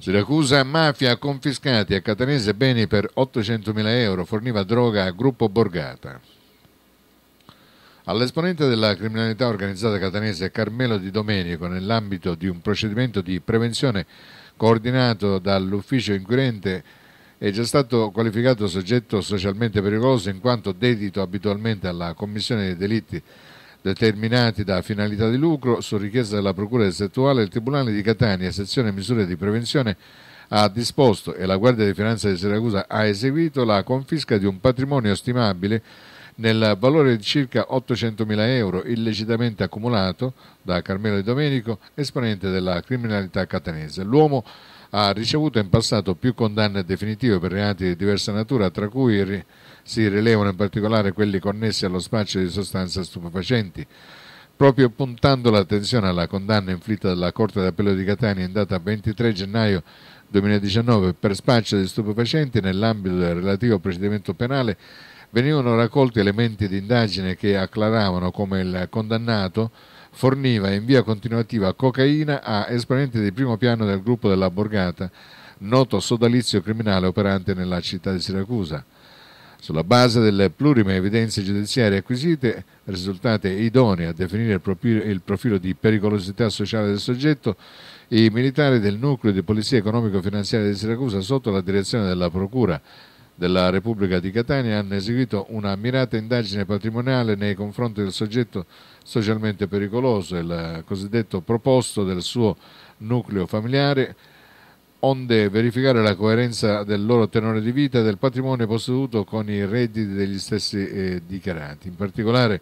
Siracusa Mafia confiscati a Catanese beni per 800.000 euro, forniva droga a gruppo Borgata. All'esponente della criminalità organizzata catanese Carmelo Di Domenico, nell'ambito di un procedimento di prevenzione coordinato dall'ufficio inquirente, è già stato qualificato soggetto socialmente pericoloso in quanto dedito abitualmente alla commissione dei delitti determinati da finalità di lucro, su richiesta della Procura distrettuale, il Tribunale di Catania, sezione misure di prevenzione, ha disposto e la Guardia di Finanza di Siracusa ha eseguito la confisca di un patrimonio stimabile nel valore di circa 800.000 euro illecitamente accumulato da Carmelo Di Domenico, esponente della criminalità catanese. L'uomo ha ricevuto in passato più condanne definitive per reati di diversa natura, tra cui si rilevano in particolare quelli connessi allo spaccio di sostanze stupefacenti. Proprio puntando l'attenzione alla condanna inflitta dalla Corte d'Appello di Catania in data 23 gennaio 2019 per spaccio di stupefacenti nell'ambito del relativo procedimento penale, venivano raccolti elementi di indagine che acclaravano come il condannato forniva in via continuativa cocaina a esponenti di primo piano del gruppo della Borgata, noto sodalizio criminale operante nella città di Siracusa. Sulla base delle plurime evidenze giudiziarie acquisite, risultate idonee a definire il profilo, di pericolosità sociale del soggetto, i militari del nucleo di polizia economico-finanziaria di Siracusa, sotto la direzione della Procura della Repubblica di Catania hanno eseguito una mirata indagine patrimoniale nei confronti del soggetto socialmente pericoloso, il cosiddetto proposto del suo nucleo familiare, onde verificare la coerenza del loro tenore di vita e del patrimonio posseduto con i redditi degli stessi eh, dichiarati. In particolare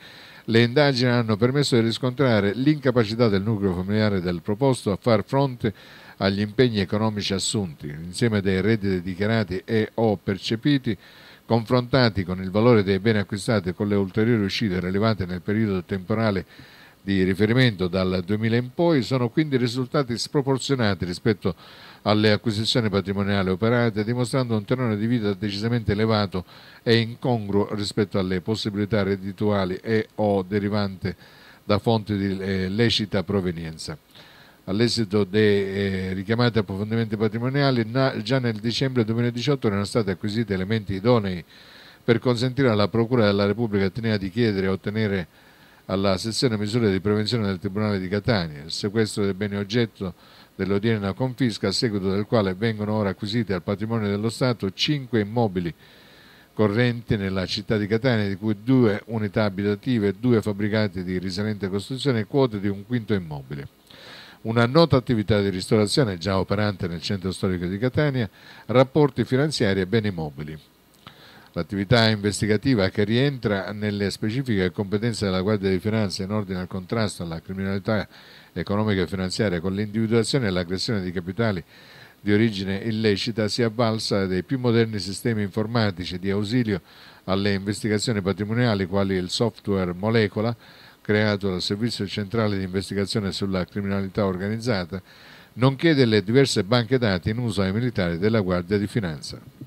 le indagini hanno permesso di riscontrare l'incapacità del nucleo familiare del proposto a far fronte agli impegni economici assunti, insieme dei redditi dichiarati e o percepiti, confrontati con il valore dei beni acquistati e con le ulteriori uscite rilevate nel periodo temporale di riferimento dal 2000 in poi sono quindi risultati sproporzionati rispetto alle acquisizioni patrimoniali operate, dimostrando un tenore di vita decisamente elevato e incongruo rispetto alle possibilità reddituali e o derivante da fonti di eh, lecita provenienza. All'esito dei eh, richiamati approfondimenti patrimoniali, già nel dicembre 2018 erano stati acquisiti elementi idonei per consentire alla Procura della Repubblica Atenea di chiedere e ottenere alla sezione misure di prevenzione del Tribunale di Catania, il sequestro dei beni oggetto dell'odierna confisca, a seguito del quale vengono ora acquisiti al patrimonio dello Stato cinque immobili correnti nella città di Catania, di cui due unità abitative e due fabbricati di risalente costruzione e quote di un quinto immobile. Una nota attività di ristorazione già operante nel centro storico di Catania, rapporti finanziari e beni mobili. L'attività investigativa che rientra nelle specifiche competenze della Guardia di Finanza in ordine al contrasto alla criminalità economica e finanziaria con l'individuazione e l'aggressione di capitali di origine illecita si avvalsa dei più moderni sistemi informatici di ausilio alle investigazioni patrimoniali quali il software Molecola creato dal Servizio Centrale di Investigazione sulla Criminalità Organizzata nonché delle diverse banche dati in uso ai militari della Guardia di Finanza.